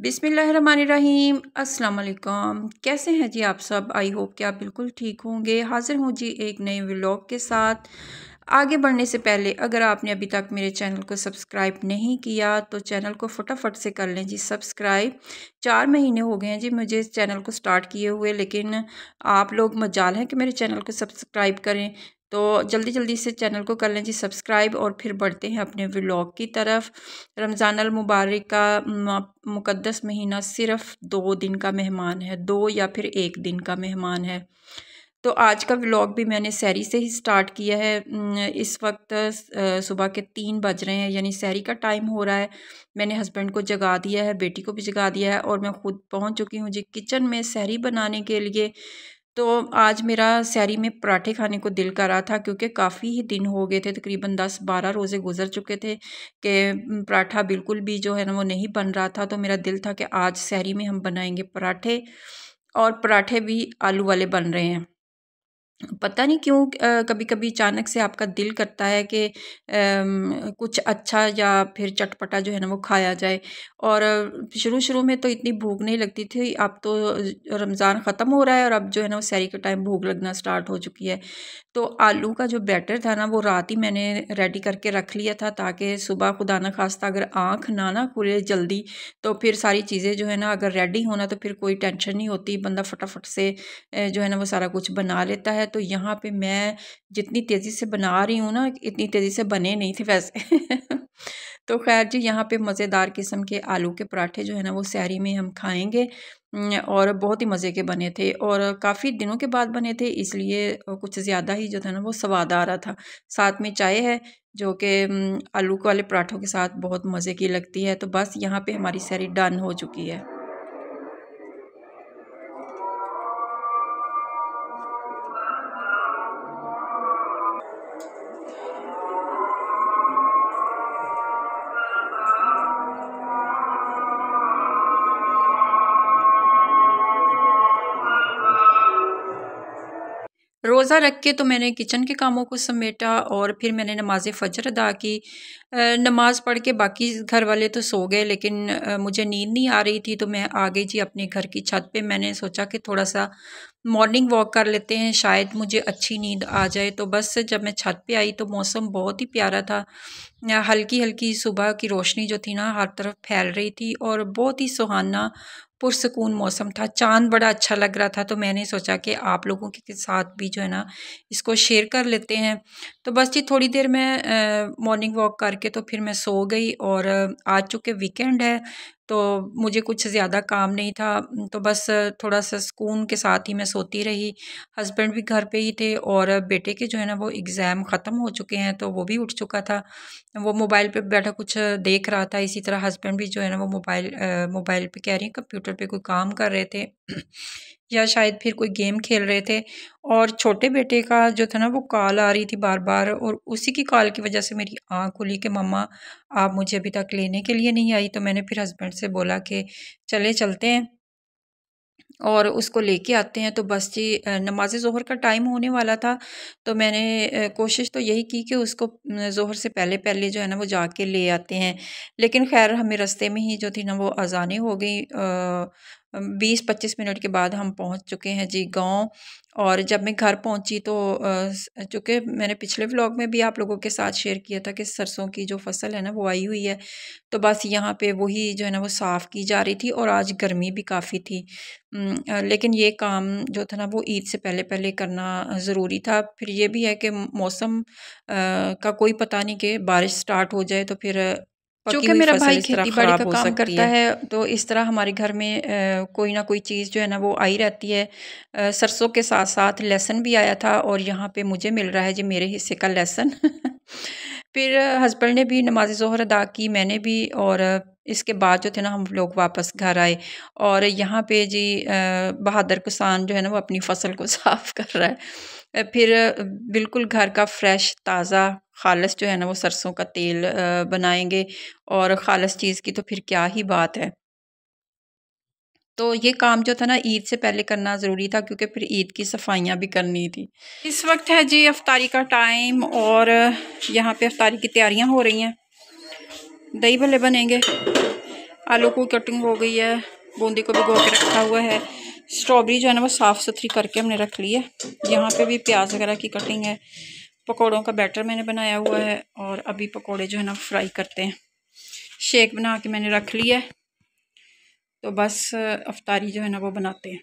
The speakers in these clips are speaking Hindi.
बिसमीम् अल्लाम कैसे हैं जी आप सब आई होप कि आप बिल्कुल ठीक होंगे हाज़िर हूँ जी एक नए व्लॉग के साथ आगे बढ़ने से पहले अगर आपने अभी तक मेरे चैनल को सब्सक्राइब नहीं किया तो चैनल को फटाफट से कर लें जी सब्सक्राइब चार महीने हो गए हैं जी मुझे इस चैनल को स्टार्ट किए हुए लेकिन आप लोग मजाल हैं कि मेरे चैनल को सब्सक्राइब करें तो जल्दी जल्दी से चैनल को कर लें जी सब्सक्राइब और फिर बढ़ते हैं अपने व्लॉग की तरफ रमज़ान मुबारक का मुकद्दस महीना सिर्फ दो दिन का मेहमान है दो या फिर एक दिन का मेहमान है तो आज का व्लॉग भी मैंने सैरी से ही स्टार्ट किया है इस वक्त सुबह के तीन बज रहे हैं यानी सैरी का टाइम हो रहा है मैंने हस्बैंड को जगा दिया है बेटी को भी जगा दिया है और मैं ख़ुद पहुंच चुकी हूं जी किचन में सैरी बनाने के लिए तो आज मेरा सैरी में पराठे खाने को दिल कर रहा था क्योंकि काफ़ी ही दिन हो गए थे तकरीबन दस बारह रोज़े गुजर चुके थे कि पराठा बिल्कुल भी जो है ना वो नहीं बन रहा था तो मेरा दिल था कि आज सैरी में हम बनाएंगे पराठे और पराठे भी आलू वाले बन रहे हैं पता नहीं क्यों कभी कभी अचानक से आपका दिल करता है कि कुछ अच्छा या फिर चटपटा जो है ना वो खाया जाए और शुरू शुरू में तो इतनी भूख नहीं लगती थी अब तो रमज़ान ख़त्म हो रहा है और अब जो है ना वो सैरी के टाइम भूख लगना स्टार्ट हो चुकी है तो आलू का जो बैटर था ना वो रात ही मैंने रेडी करके रख लिया था ताकि सुबह खुदा ना खास्ता अगर आँख ना ना खुले जल्दी तो फिर सारी चीज़ें जो है ना अगर रेडी होना तो फिर कोई टेंशन नहीं होती बंदा फटाफट से जो है ना वो सारा कुछ बना लेता है तो यहाँ पे मैं जितनी तेज़ी से बना रही हूँ ना इतनी तेज़ी से बने नहीं थे वैसे तो खैर जी यहाँ पे मज़ेदार किस्म के आलू के पराठे जो है ना वो सैरी में हम खाएंगे और बहुत ही मज़े के बने थे और काफ़ी दिनों के बाद बने थे इसलिए कुछ ज़्यादा ही जो था ना वो स्वाद आ रहा था साथ में चाय है जो कि आलू वाले पराठों के साथ बहुत मज़े की लगती है तो बस यहाँ पे हमारी सैरी डन हो चुकी है रोज़ा रख के तो मैंने किचन के कामों को समेटा और फिर मैंने नमाज फ़जर अदा की नमाज़ पढ़ के बाकी घर वाले तो सो गए लेकिन मुझे नींद नहीं आ रही थी तो मैं आ गई जी अपने घर की छत पे मैंने सोचा कि थोड़ा सा मॉर्निंग वॉक कर लेते हैं शायद मुझे अच्छी नींद आ जाए तो बस जब मैं छत पे आई तो मौसम बहुत ही प्यारा था हल्की हल्की सुबह की रोशनी जो थी ना हर तरफ फैल रही थी और बहुत ही सुहाना पुरसकून मौसम था चांद बड़ा अच्छा लग रहा था तो मैंने सोचा कि आप लोगों के साथ भी जो है ना इसको शेयर कर लेते हैं तो बस जी थोड़ी देर मैं मॉर्निंग वॉक करके तो फिर मैं सो गई और आज चूँकि वीकेंड है तो मुझे कुछ ज़्यादा काम नहीं था तो बस थोड़ा सा सुकून के साथ ही मैं सोती रही हस्बैंड भी घर पे ही थे और बेटे के जो है ना वो एग्ज़ाम ख़त्म हो चुके हैं तो वो भी उठ चुका था वो मोबाइल पे बैठा कुछ देख रहा था इसी तरह हस्बैंड भी जो है ना वो मोबाइल मोबाइल पे कह रही कंप्यूटर पे कोई काम कर रहे थे या शायद फिर कोई गेम खेल रहे थे और छोटे बेटे का जो था ना वो कॉल आ रही थी बार बार और उसी की कॉल की वजह से मेरी आँख खुली कि मम्मा आप मुझे अभी तक लेने के लिए नहीं आई तो मैंने फिर हस्बैंड से बोला कि चले चलते हैं और उसको लेके आते हैं तो बस जी नमाज ज़ोहर का टाइम होने वाला था तो मैंने कोशिश तो यही की कि उसको ज़ोहर से पहले पहले जो है ना वो जाके ले आते हैं लेकिन खैर हमें रस्ते में ही जो थी ना वो अजानें हो गई बीस पच्चीस मिनट के बाद हम पहुंच चुके हैं जी गांव और जब मैं घर पहुंची तो चूँकि मैंने पिछले व्लॉग में भी आप लोगों के साथ शेयर किया था कि सरसों की जो फसल है ना वो आई हुई है तो बस यहाँ पे वही जो है ना वो साफ़ की जा रही थी और आज गर्मी भी काफ़ी थी लेकिन ये काम जो था ना वो ईद से पहले पहले करना ज़रूरी था फिर ये भी है कि मौसम का कोई पता नहीं कि बारिश स्टार्ट हो जाए तो फिर क्योंकि मेरा भाई खेती बाड़ी का काम करता है।, है तो इस तरह हमारे घर में आ, कोई ना कोई चीज़ जो है ना वो आई रहती है आ, सरसों के साथ साथ लेसन भी आया था और यहाँ पे मुझे मिल रहा है जी मेरे हिस्से का लेसन फिर हस्बैंड ने भी नमाज जहर अदा की मैंने भी और इसके बाद जो थे ना हम लोग वापस घर आए और यहाँ पे जी बहादुर किसान जो है ना वो अपनी फसल को साफ़ कर रहा है फिर बिल्कुल घर का फ्रेश ताज़ा खालस जो है ना वो सरसों का तेल बनाएंगे और खालस चीज़ की तो फिर क्या ही बात है तो ये काम जो था ना ईद से पहले करना ज़रूरी था क्योंकि फिर ईद की सफाइयाँ भी करनी थी इस वक्त है जी अफ्तारी का टाइम और यहाँ पे अफ्तारी की तैयारियाँ हो रही हैं दही भले बनेंगे आलू को कटिंग हो गई है बूंदी को भिगो के रखा हुआ है स्ट्रॉबेरी जो है ना वो साफ़ सुथरी करके हमने रख ली है यहाँ पर भी प्याज वगैरह की कटिंग है पकौड़ों का बैटर मैंने बनाया हुआ है और अभी पकौड़े जो है ना फ्राई करते हैं शेक बना के मैंने रख लिया है तो बस अफतारी जो है ना वो बनाते हैं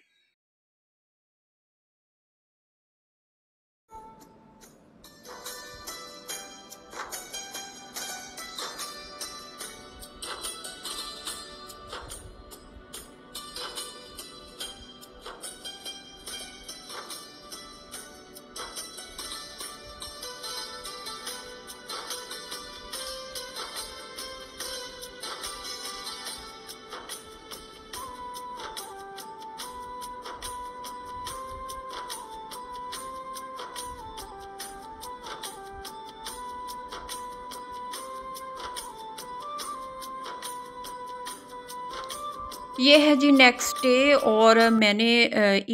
ये है जी नेक्स्ट डे और मैंने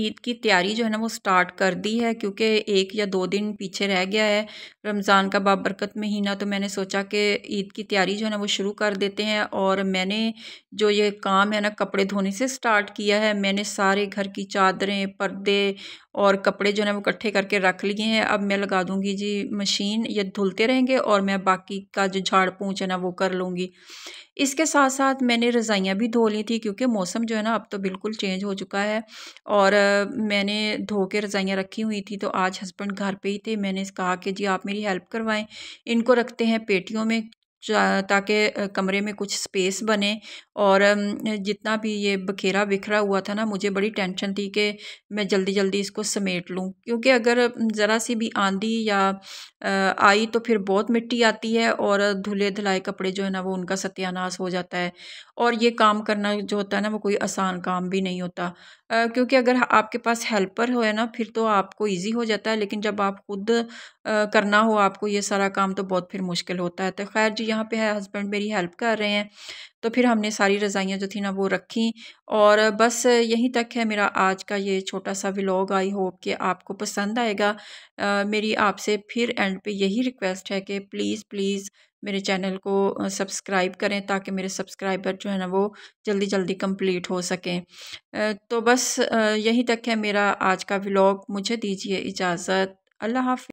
ईद की तैयारी जो है ना वो स्टार्ट कर दी है क्योंकि एक या दो दिन पीछे रह गया है रमज़ान का बाबरकत महीना तो मैंने सोचा कि ईद की तैयारी जो है ना वो शुरू कर देते हैं और मैंने जो ये काम है ना कपड़े धोने से स्टार्ट किया है मैंने सारे घर की चादरें पर्दे और कपड़े जो है वो इकट्ठे करके रख लिए हैं अब मैं लगा दूँगी जी मशीन ये धुलते रहेंगे और मैं बाकी का जो झाड़ पूछ है ना वो कर लूँगी इसके साथ साथ मैंने रज़ाइयाँ भी धो ली थी क्योंकि मौसम जो है ना अब तो बिल्कुल चेंज हो चुका है और मैंने धो के रज़ाइयाँ रखी हुई थी तो आज हस्बैंड घर पर ही थे मैंने कहा कि जी आप मेरी हेल्प करवाएं इनको रखते हैं पेटियों में ताकि कमरे में कुछ स्पेस बने और जितना भी ये बखेरा बिखरा हुआ था ना मुझे बड़ी टेंशन थी कि मैं जल्दी जल्दी इसको समेट लूँ क्योंकि अगर ज़रा सी भी आंधी या आई तो फिर बहुत मिट्टी आती है और धुले धुलाए कपड़े जो है ना वो उनका सत्यानाश हो जाता है और ये काम करना जो होता है ना वो कोई आसान काम भी नहीं होता क्योंकि अगर आपके पास हेल्पर हो ना फिर तो आपको ईजी हो जाता है लेकिन जब आप खुद करना हो आपको ये सारा काम तो बहुत फिर मुश्किल होता है तो खैर जी यहाँ पे है हस्बैंड मेरी हेल्प कर रहे हैं तो फिर हमने सारी रज़ाइयाँ जो थी ना वो रखी और बस यहीं तक है मेरा आज का ये छोटा सा व्लॉग आई होप कि आपको पसंद आएगा आ, मेरी आपसे फिर एंड पे यही रिक्वेस्ट है कि प्लीज़ प्लीज़ मेरे चैनल को सब्सक्राइब करें ताकि मेरे सब्सक्राइबर जो है ना वो जल्दी जल्दी कंप्लीट हो सकें तो बस यहीं तक है मेरा आज का व्लॉग मुझे दीजिए इजाज़त अल्लाह हाफ